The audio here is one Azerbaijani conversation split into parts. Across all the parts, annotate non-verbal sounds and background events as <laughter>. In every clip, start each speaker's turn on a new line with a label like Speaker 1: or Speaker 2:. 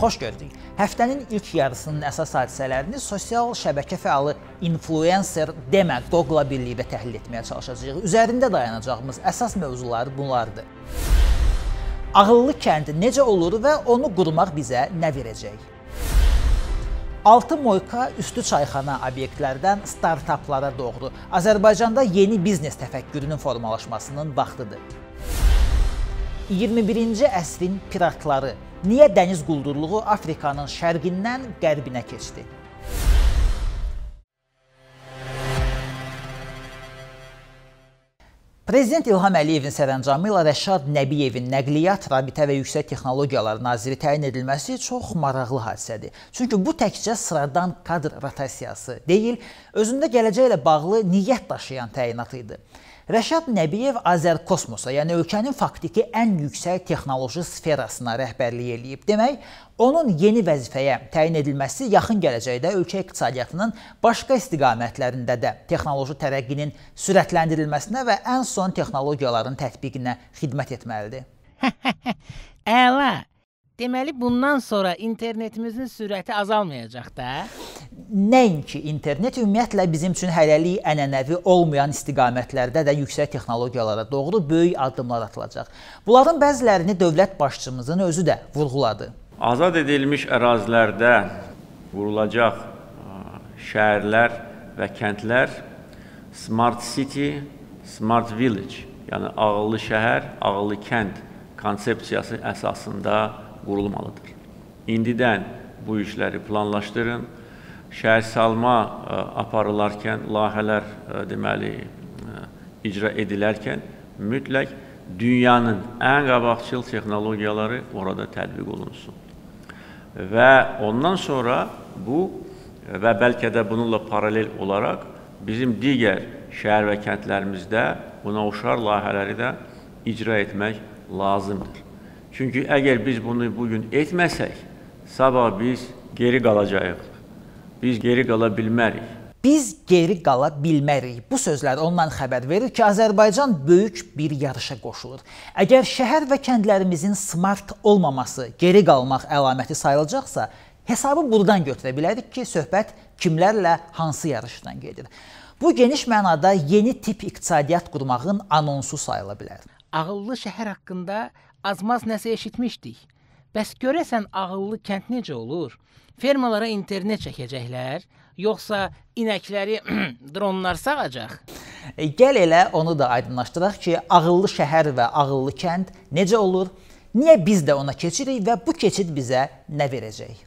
Speaker 1: Xoş gördük. Həftənin ilk yarısının əsas hadisələrini sosial şəbəkə fəalı influencer Demə Dogla birlikdə təhlil etməyə çalışacağıq. Üzərində dayanacağımız əsas mövzular bunlardır. Ağıllı kənd necə olur və onu qurmaq bizə nə verəcək? 6 moyka üstü çayxana obyektlərdən startaplara doğru Azərbaycanda yeni biznes təfəkkürünün formalaşmasının vaxtıdır. 21-ci əsrin piratları Niyə dəniz quldurluğu Afrikanın şərqindən qərbinə keçdi? Prezident İlham Əliyevin sərəncamı ilə Rəşad Nəbiyevin Nəqliyyat, Rabitə və Yüksək Texnologiyalar naziri təyin edilməsi çox maraqlı hadisədir. Çünki bu təkcə sıradan kadr rotasiyası deyil, özündə gələcəklə bağlı niyyət daşıyan təyinatı idi. Rəşad Nəbiyev Azərkosmosa, yəni ölkənin faktiki ən yüksək texnoloji sferasına rəhbərlik eləyib. Demək, onun yeni vəzifəyə təyin edilməsi yaxın gələcəkdə ölkə iqtisadiyyatının başqa istiqamətlərində də texnoloji tərəqqinin sürətləndirilməsinə və ən son texnologiyaların tətbiqinə xidmət etməlidir. <laughs> Əla!
Speaker 2: Deməli bundan sonra internetimizin sürəti azalmayacaq da.
Speaker 1: Nəinki internet ümumiyyətlə bizim üçün hələlik ənənəvi olmayan istiqamətlərdə də yüksək texnologiyalara doğru böyük addımlar atılacaq. Bunların bəzilərini dövlət başçımızın özü də vurğuladı.
Speaker 3: Azad edilmiş ərazilərdə vurulacaq e, şəhərlər və kəndlər Smart City, Smart Village, yəni ağıllı şəhər, ağıllı kənd konsepsiyası əsasında qurulmalıdır. İndidən bu işləri planlaşdırın. Şəhər salma e, aparılarkən, layihələr e, deməli e, icra edilərkən mütləq dünyanın ən qabaqcıl texnologiyaları orada tətbiq olunsun. Və ondan sonra bu və bəlkə də bununla paralel olaraq bizim digər şəhər və kəndlərimizdə buna uşar layihələri də icra etmək lazımdır. Çünki əgər biz bunu bu gün etməsək, sabah biz geri qalacağıq. Biz geri qala bilmərik.
Speaker 1: Biz geri qala bilmərik. Bu sözlər ondan xəbər verir ki, Azərbaycan böyük bir yarışa qoşulur. Əgər şəhər və kəndlərimizin smart olmaması geri qalmaq əlaməti sayılacaqsa, hesabı burdan götürə bilərik ki, söhbət kimlərlə, hansı yarışdan gedir. Bu geniş mənada yeni tip iqtisadiyyat qurmağın anonsu sayıla bilər. Ağıllı şəhər haqqında azmaz nəsə eşitmişdik. Bəs
Speaker 2: görəsən ağıllı kənd necə olur? Fermalara internet çəkəcəklər, yoxsa inəkləri <clears throat> dronlar sağacaq?
Speaker 1: E, gəl elə onu da aydınlaşdıraq ki, ağıllı şəhər və ağıllı kənd necə olur? Niyə biz də ona keçirik və bu keçid bizə nə verəcək?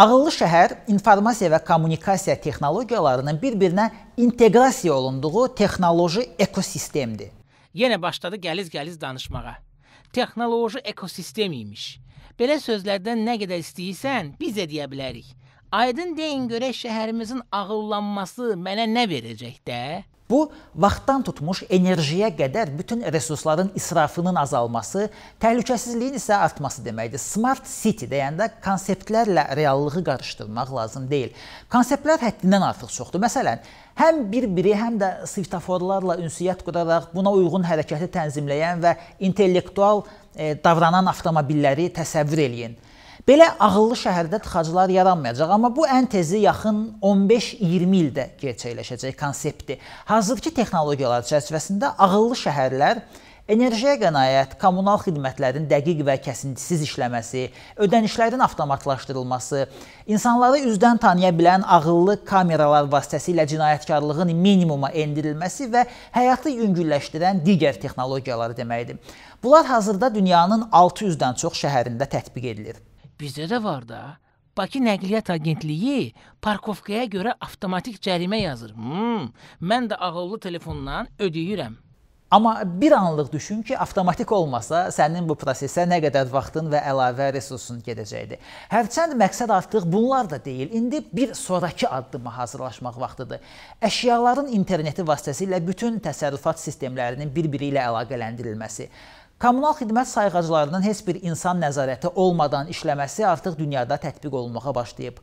Speaker 1: Ağıllı şəhər informasiya və kommunikasiya texnologiyalarının bir-birinə inteqrasiya olunduğu texnoloji ekosistemdir.
Speaker 2: Yenə başladı gəliz-gəliz danışmağa. Texnoloji ekosistem imiş. Belə sözlərdən nə qədər istəyirsən, biz də deyə bilərik. Aydın deyin görək şəhərimizin ağıllanması mənə nə verəcək də?
Speaker 1: Bu, vaxtdan tutmuş enerjiyə qədər bütün resursların israfının azalması, təhlükəsizliyin isə artması deməkdir. Smart city deyəndə konseptlərlə reallığı qarışdırmaq lazım deyil. Konseptlər həddindən artıq çoxdur. Məsələn, həm bir-biri, həm də sviftoforlarla ünsiyyət quraraq buna uyğun hərəkəti tənzimləyən və intellektual e, davranan avtomobilləri təsəvvür eləyin. Belə ağıllı şəhərdə tıxaclar yaranmayacaq, amma bu ən tezi yaxın 15-20 ildə gerçəkləşəcək konseptdir. Hazırki texnologiyalar çərçivəsində ağıllı şəhərlər Enerjiyə qənaət, kommunal xidmətlərin dəqiq və kəsintisiz işləməsi, ödənişlərin avtomatlaşdırılması, insanları üzdən tanıya bilən ağıllı kameralar vasitəsilə cinayətkarlığın minimuma endirilməsi və həyatı yüngülləşdirən digər texnologiyalar deməkdir. Bunlar hazırda dünyanın 600-dən çox şəhərində tətbiq edilir. Bizdə də
Speaker 2: var da. Bakı Nəqliyyat Agentliyi parkovkaya görə avtomatik cərimə yazır. Hmm, mən də ağıllı telefondan ödəyirəm.
Speaker 1: Amma bir anlıq düşün ki, avtomatik olmasa sənin bu prosesə nə qədər vaxtın və əlavə resursun gedəcəkdi. Hərçənd məqsəd artıq bunlar da deyil. İndi bir sonrakı addıma hazırlaşmaq vaxtıdır. Əşyaların interneti vasitəsilə bütün təsərrüfat sistemlərinin bir-biri ilə əlaqələndirilməsi. Kommunal xidmət sayğaclarının heç bir insan nəzarəti olmadan işləməsi artıq dünyada tətbiq olunmağa başlayıb.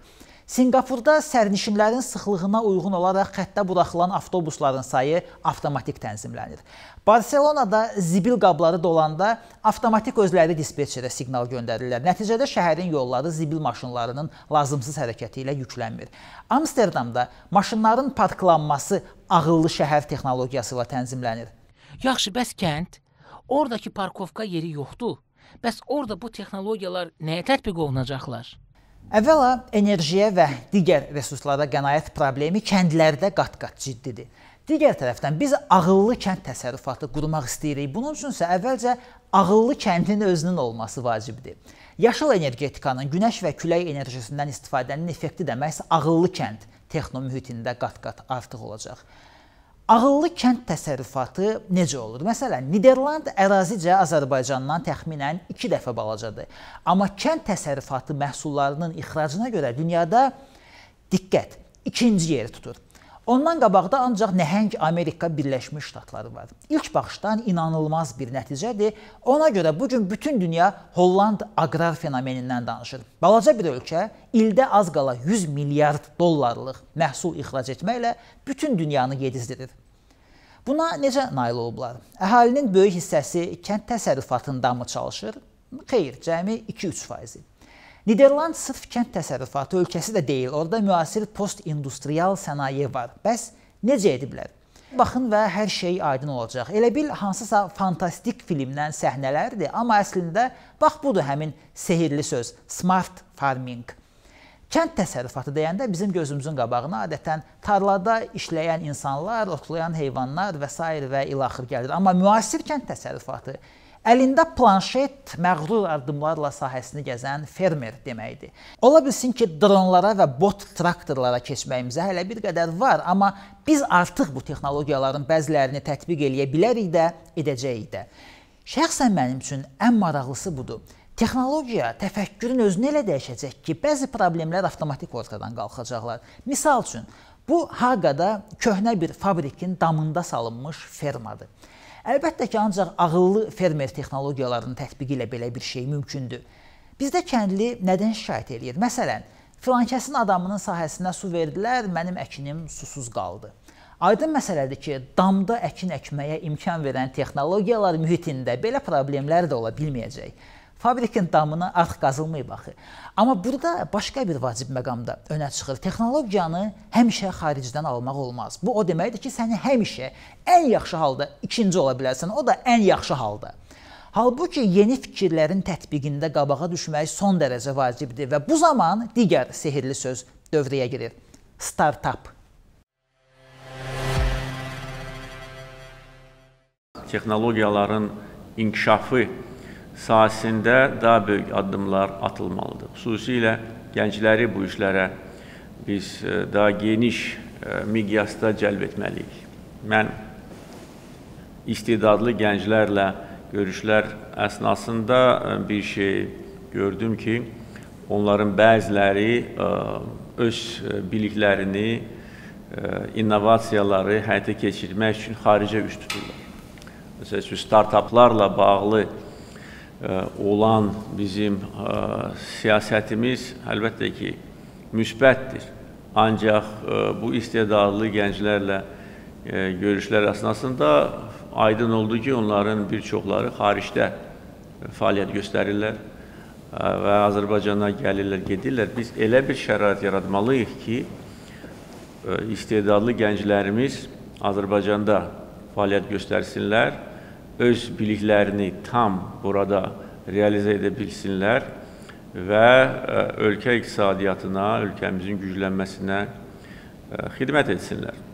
Speaker 1: Sinqapurda sərnişinlərin sıxlığına uyğun olaraq xəttə buraxılan avtobusların sayı avtomatik tənzimlənir. Barselonada zibil qabları dolanda avtomatik özləri dispetçerə siqnal göndərirlər. Nəticədə şəhərin yolları zibil maşınlarının lazımsız hərəkəti ilə yüklənmir. Amsterdamda maşınların parklanması ağıllı şəhər texnologiyası ilə tənzimlənir. Yaxşı, bəs kənd?
Speaker 2: Oradakı parkovka yeri yoxdur. Bəs orada bu texnologiyalar
Speaker 1: nəyə tətbiq olunacaqlar? Əvvəla enerjiyə və digər resurslara qənaət problemi kəndlərdə qat-qat ciddidir. Digər tərəfdən biz ağıllı kənd təsərrüfatı qurmaq istəyirik. Bunun üçünsə əvvəlcə ağıllı kəndin özünün olması vacibdir. Yaşıl energetikanın günəş və külək enerjisindən istifadənin effekti demək isə ağıllı kənd texnomühitində qat-qat artıq olacaq. Ağıllı kənd təsərrüfatı necə olur? Məsələn, Niderland ərazicə Azərbaycandan təxminən 2 dəfə balacadır. Amma kənd təsərrüfatı məhsullarının ixracına görə dünyada diqqət ikinci yeri tutur. Ondan qabaqda ancaq nəhəng Amerika Birləşmiş Ştatları var. İlk baxışdan inanılmaz bir nəticədir. Ona görə bu gün bütün dünya Holland aqrar fenomenindən danışır. Balaca bir ölkə ildə az qala 100 milyard dollarlıq məhsul ixrac etməklə bütün dünyanı yedizdirir. Buna necə nail olublar? Əhalinin böyük hissəsi kənd təsərrüfatında mı çalışır? Xeyr, cəmi 2-3%. Niderland sırf kənd təsərrüfatı ölkəsi də deyil. Orada müasir postindustrial sənaye var. Bəs necə ediblər? Baxın və hər şey aydın olacaq. Elə bil hansısa fantastik filmdən səhnələrdir, amma əslində bax budur həmin sehrli söz, smart farming. Kənd təsərrüfatı deyəndə bizim gözümüzün qabağına adətən tarlada işləyən insanlar, otlayan heyvanlar və s. və ilaxır gəlir. Amma müasir kənd təsərrüfatı Əlində planşet məğrur addımlarla sahəsini gəzən fermer deməkdir. Ola bilsin ki, dronlara və bot traktorlara keçməyimizə hələ bir qədər var, amma biz artıq bu texnologiyaların bəzilərini tətbiq eləyə bilərik də, edəcəyik də. Şəxsən mənim üçün ən maraqlısı budur. Texnologiya təfəkkürün özünü elə dəyişəcək ki, bəzi problemlər avtomatik ortadan qalxacaqlar. Məsəl üçün, bu Haqada köhnə bir fabrikin damında salınmış fermadır. Əlbəttə ki, ancaq ağıllı fermer texnologiyalarının tətbiqi ilə belə bir şey mümkündür. Bizdə kəndli nədən şikayət eləyir? Məsələn, filankəsin adamının sahəsinə su verdilər, mənim əkinim susuz qaldı. Aydın məsələdir ki, damda əkin əkməyə imkan verən texnologiyalar mühitində belə problemlər də ola bilməyəcək. Fabrikin damına artıq qazılmayıb axı. Amma burada başqa bir vacib məqamda önə çıxır. Texnologiyanı həmişə xaricdən almaq olmaz. Bu o deməkdir ki, səni həmişə ən yaxşı halda ikinci ola bilərsən, o da ən yaxşı halda. Halbuki yeni fikirlərin tətbiqində qabağa düşmək son dərəcə vacibdir və bu zaman digər sehrli söz dövrəyə girir. Startup
Speaker 3: texnologiyaların inkişafı sahəsində daha böyük addımlar atılmalıdır. Xüsusilə gəncləri bu işlərə biz e, daha geniş e, miqyasda cəlb etməliyik. Mən istedadlı gənclərlə görüşlər əsnasında e, bir şey gördüm ki, onların bəziləri öz biliklərini, innovasiyaları həyata keçirmək üçün xaricə üst tuturlar. Məsəl üçün, start-uplarla bağlı E, olan bizim e, siyasətimiz əlbəttə ki, müsbətdir. Ancaq e, bu istedarlı gənclərlə görüşlər əsnasında aydın oldu ki, onların bir çoxları xaricdə fəaliyyət göstərirlər və Azərbaycana gəlirlər, gedirlər. Biz elə bir şərait yaratmalıyıq ki, istedadlı gənclərimiz Azərbaycanda fəaliyyət göstərsinlər öz biliklərini tam burada realizə edə bilsinlər və e, ölkə iqtisadiyyatına, ölkəmizin güclənməsinə e, xidmət etsinlər.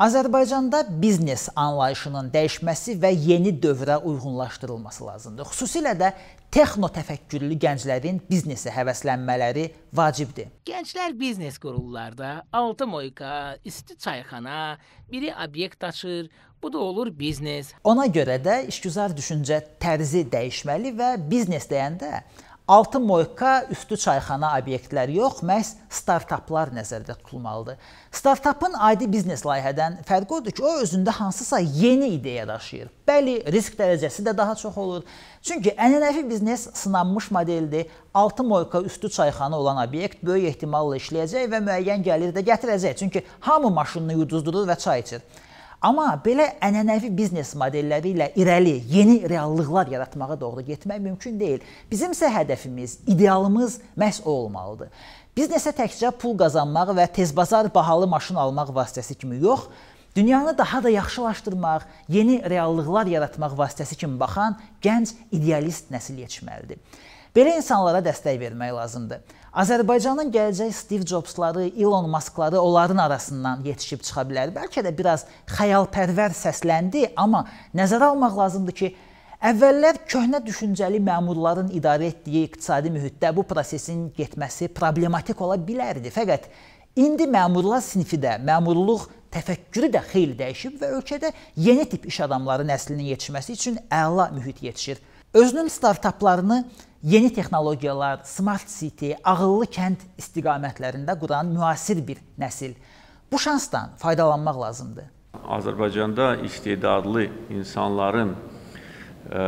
Speaker 1: Azərbaycanda biznes anlayışının dəyişməsi və yeni dövrə uyğunlaşdırılması lazımdır. Xüsusilə də texno təfəkkürlü gənclərin biznesə həvəslənmələri vacibdir.
Speaker 2: Gənclər biznes qururlar da. 6 moyka, isti çayxana, biri obyekt açır, Bu da olur biznes.
Speaker 1: Ona görə də işgüzar düşüncə tərzi dəyişməli və biznes deyəndə Altı moyka, üstü çayxana obyektlər yox, məhz startaplar nəzərdə tutulmalıdır. Startapın adi biznes layihədən fərqi odur ki, o özündə hansısa yeni ideya daşıyır. Bəli, risk dərəcəsi də daha çox olur. Çünki ənənəvi biznes sınanmış modeldir. 6 moyka üstü çayxana olan obyekt böyük ehtimalla işləyəcək və müəyyən gəlir də gətirəcək. Çünki hamı maşınını yuduzdurur və çay içir. Amma belə ənənəvi biznes modelləri ilə irəli yeni reallıqlar yaratmağa doğru getmək mümkün deyil. Bizimsə hədəfimiz, idealımız məhz o olmalıdır. Biznesə təkcə pul qazanmaq və tezbazar bahalı maşın almaq vasitəsi kimi yox, dünyanı daha da yaxşılaşdırmaq, yeni reallıqlar yaratmaq vasitəsi kimi baxan gənc idealist nəsil yetişməlidir. Belə insanlara dəstək vermək lazımdır. Azərbaycanın gələcək Steve Jobsları, Elon Muskları onların arasından yetişib çıxa bilər. Bəlkə də biraz xəyalpərvər səsləndi, amma nəzərə almaq lazımdır ki, Əvvəllər köhnə düşüncəli məmurların idarə etdiyi iqtisadi mühitdə bu prosesin getməsi problematik ola bilərdi. Fəqət indi məmurlar sinfi də, məmurluq təfəkkürü də xeyli dəyişib və ölkədə yeni tip iş adamları nəslinin yetişməsi üçün əla mühit yetişir. Özünün startaplarını yeni texnologiyalar, smart city, ağıllı kənd istiqamətlərində quran müasir bir nəsil. Bu şansdan faydalanmaq lazımdır.
Speaker 3: Azərbaycanda istedadlı insanların ə, e,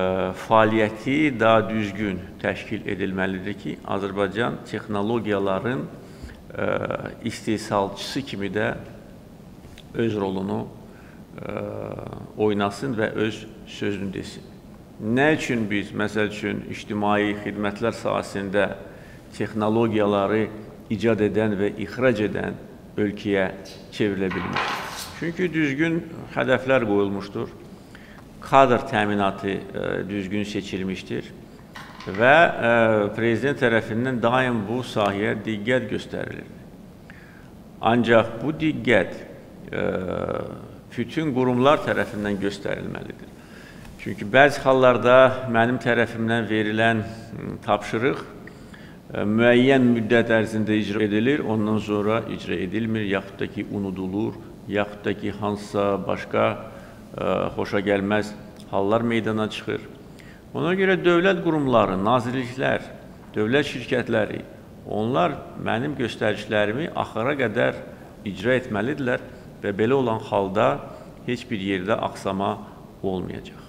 Speaker 3: fəaliyyəti daha düzgün təşkil edilməlidir ki, Azərbaycan texnologiyaların ə, e, istehsalçısı kimi də öz rolunu ə, e, oynasın və öz sözünü desin. Nə üçün biz, məsəl üçün, ictimai xidmətlər sahəsində texnologiyaları icad edən və ixrac edən ölkəyə çevrilə bilmir? Çünki düzgün hədəflər qoyulmuşdur, kadr təminatı ə, e, düzgün seçilmişdir və ə, e, Prezident tərəfindən daim bu sahəyə diqqət göstərilir. Ancaq bu diqqət ə, e, bütün qurumlar tərəfindən göstərilməlidir. Çünki bəzi hallarda mənim tərəfimdən verilən tapşırıq müəyyən müddət ərzində icra edilir, ondan sonra icra edilmir, yaxud da ki, unudulur, yaxud da ki, hansısa başqa xoşa gəlməz hallar meydana çıxır. Ona görə dövlət qurumları, nazirliklər, dövlət şirkətləri, onlar mənim göstərişlərimi axıra qədər icra etməlidirlər və belə olan halda heç bir yerdə axsama olmayacaq.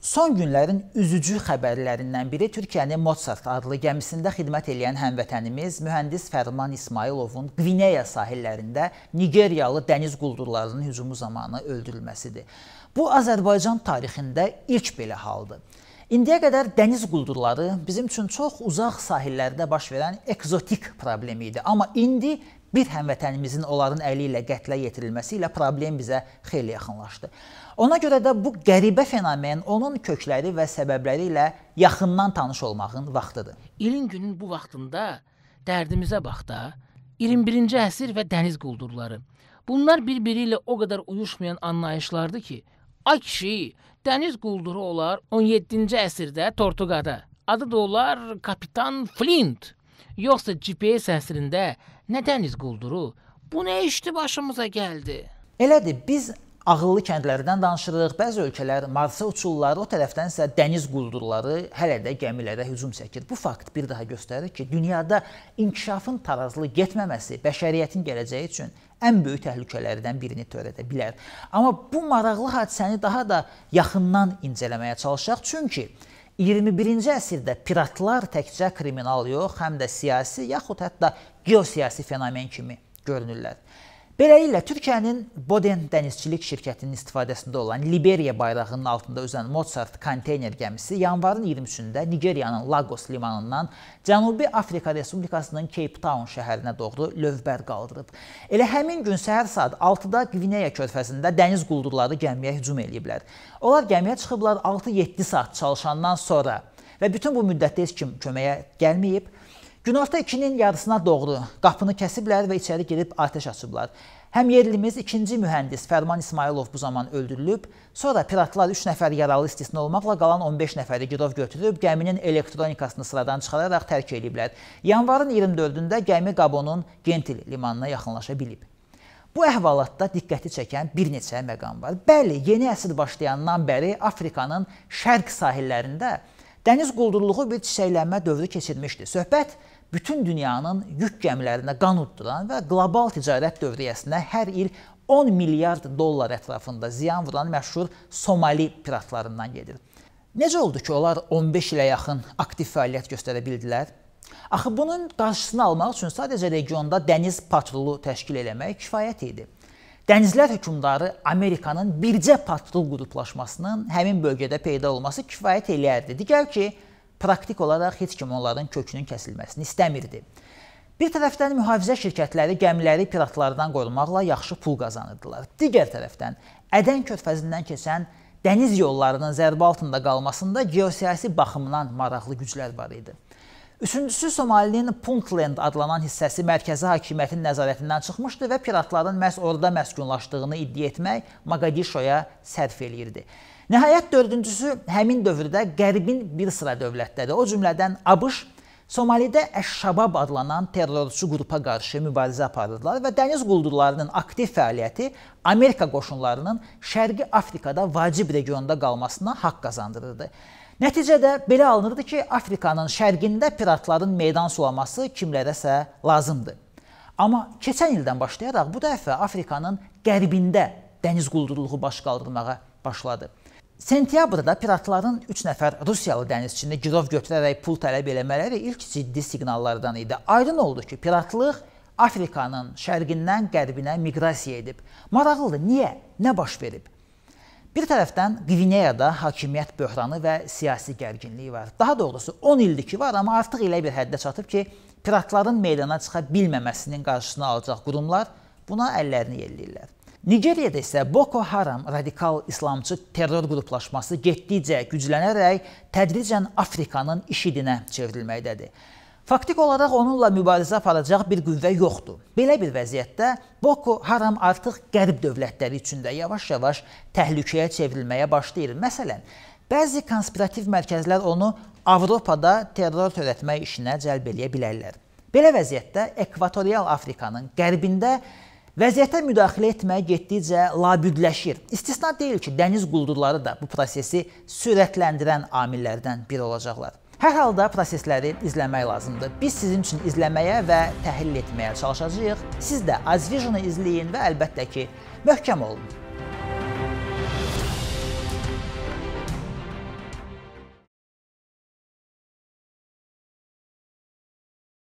Speaker 1: Son günlərin üzücü xəbərlərindən biri Türkiyənin Mozart adlı gəmisində xidmət edən həmvətənimiz mühəndis Fərman İsmailovun Qvineya sahillərində Nigeriyalı dəniz quldurlarının hücumu zamanı öldürülməsidir. Bu Azərbaycan tarixində ilk belə haldır. İndiyə qədər dəniz quldurları bizim üçün çox uzaq sahillərdə baş verən ekzotik problem idi, amma indi bir həmvətənimizin onların əli ilə qətlə yetirilməsi ilə problem bizə xeyli yaxınlaşdı. Ona görə də bu qəribə fenomen onun kökləri və səbəbləri ilə yaxından tanış olmağın vaxtıdır.
Speaker 2: İlin günün bu vaxtında dərdimizə bax da, 21-ci əsr və dəniz quldurları. Bunlar bir-biri ilə o qədər uyuşmayan anlayışlardır ki, ay kişi, dəniz qulduru olar 17-ci əsrdə Portuqada. Adı da olar kapitan Flint. Yoxsa GPS əsrində
Speaker 1: Nə dəniz qulduru?
Speaker 2: Bu nə işdi başımıza gəldi?
Speaker 1: Elədir. Biz ağıllı kəndlərdən danışırıq. Bəzi ölkələr Marsa uçurlar, o tərəfdən isə dəniz quldurları hələ də gəmilərə hücum çəkir. Bu fakt bir daha göstərir ki, dünyada inkişafın tarazlı getməməsi bəşəriyyətin gələcəyi üçün ən böyük təhlükələrdən birini törədə bilər. Amma bu maraqlı hadisəni daha da yaxından incələməyə çalışaq, çünki 21-ci əsrdə piratlar təkcə kriminal yox, həm də siyasi yaxud hətta geosiyasi fenomen kimi görünürlər. Beləliklə Türkiyənin Boden dənizçilik şirkətinin istifadəsində olan Liberiya bayrağının altında üzən Mozart konteyner gəmisi yanvarın 23-də Nigeriyanın Lagos limanından Cənubi Afrika Respublikasının Cape Town şəhərinə doğru lövbər qaldırıb. Elə həmin gün səhər saat 6-da Qvineya körfəzində dəniz quldurları gəmiyə hücum eləyiblər. Onlar gəmiyə çıxıblar 6-7 saat çalışandan sonra və bütün bu müddətdə heç kim köməyə gəlməyib. Günorta 2-nin yarısına doğru qapını kəsiblər və içəri girib atəş açıblar. Həm yerlimiz 2-ci mühəndis Fərman İsmailov bu zaman öldürülüb, sonra piratlar 3 nəfər yaralı istisna olmaqla qalan 15 nəfəri girov götürüb gəminin elektronikasını sıradan çıxararaq tərk ediblər. Yanvarın 24-də gəmi Qabonun Gentil limanına yaxınlaşa bilib. Bu əhvalatda diqqəti çəkən bir neçə məqam var. Bəli, yeni əsr başlayandan bəri Afrikanın şərq sahillərində Dəniz quldurluğu bir çiçəklənmə dövrü keçirmişdi. Söhbət bütün dünyanın yük gəmilərinə qan udduran və qlobal ticarət dövriyyəsinə hər il 10 milyard dollar ətrafında ziyan vuran məşhur Somali piratlarından gedir. Necə oldu ki, onlar 15 ilə yaxın aktiv fəaliyyət göstərə bildilər? Axı bunun qarşısını almaq üçün sadəcə regionda dəniz patrulu təşkil eləmək kifayət idi. Dənizlər hökmdarı Amerikanın bircə patrul qruplaşmasının həmin bölgədə peyda olması kifayət eləyərdi. Digər ki, praktik olaraq heç kim onların kökünün kəsilməsini istəmirdi. Bir tərəfdən mühafizə şirkətləri gəmiləri piratlardan qorumaqla yaxşı pul qazanırdılar. Digər tərəfdən Ədən körfəzindən keçən dəniz yollarının zərbə altında qalmasında geosiyasi baxımdan maraqlı güclər var idi. Üçüncüsü Somalinin Puntland adlanan hissəsi mərkəzi hakimiyyətin nəzarətindən çıxmışdı və piratların məhz orada məskunlaşdığını iddia etmək Magadişoya sərf eləyirdi. Nəhayət dördüncüsü həmin dövrdə Qərbin bir sıra dövlətləri, o cümlədən ABŞ Somalidə Əş-Şabab adlanan terrorçu qrupa qarşı mübarizə aparırdılar və dəniz quldurlarının aktiv fəaliyyəti Amerika qoşunlarının Şərqi Afrikada vacib regionda qalmasına haqq qazandırırdı. Nəticədə belə alınırdı ki, Afrikanın şərqində piratların meydan sulaması kimlərəsə lazımdır. Amma keçən ildən başlayaraq bu dəfə Afrikanın qərbində dəniz quldurluğu baş qaldırmağa başladı. Sentyabrda piratların 3 nəfər Rusiyalı dənizçini girov götürərək pul tələb eləmələri ilk ciddi siqnallardan idi. Aydın oldu ki, piratlıq Afrikanın şərqindən qərbinə miqrasiya edib. Maraqlıdır, niyə? Nə baş verib? Bir tərəfdən Qvineyada hakimiyyət böhranı və siyasi gərginliyi var. Daha doğrusu 10 ildir ki var, amma artıq elə bir həddə çatıb ki, piratların meydana çıxa bilməməsinin qarşısını alacaq qurumlar buna əllərini yelləyirlər. Nigeriyada isə Boko Haram radikal islamçı terror qruplaşması getdikcə güclənərək tədricən Afrikanın IŞİD-inə çevrilməkdədir. Faktik olaraq onunla mübarizə aparacaq bir qüvvə yoxdur. Belə bir vəziyyətdə Boko Haram artıq qərb dövlətləri üçün də yavaş-yavaş təhlükəyə çevrilməyə başlayır. Məsələn, bəzi konspirativ mərkəzlər onu Avropada terror törətmək işinə cəlb eləyə bilərlər. Belə vəziyyətdə Ekvatorial Afrikanın qərbində vəziyyətə müdaxilə etməyə getdikcə labüdləşir. İstisna deyil ki, dəniz quldurları da bu prosesi sürətləndirən amillərdən biri olacaqlar. Hər halda prosesləri izləmək lazımdır. Biz sizin üçün izləməyə və təhlil etməyə çalışacağıq. Siz də AzVision-u izləyin və əlbəttə ki, möhkəm olun.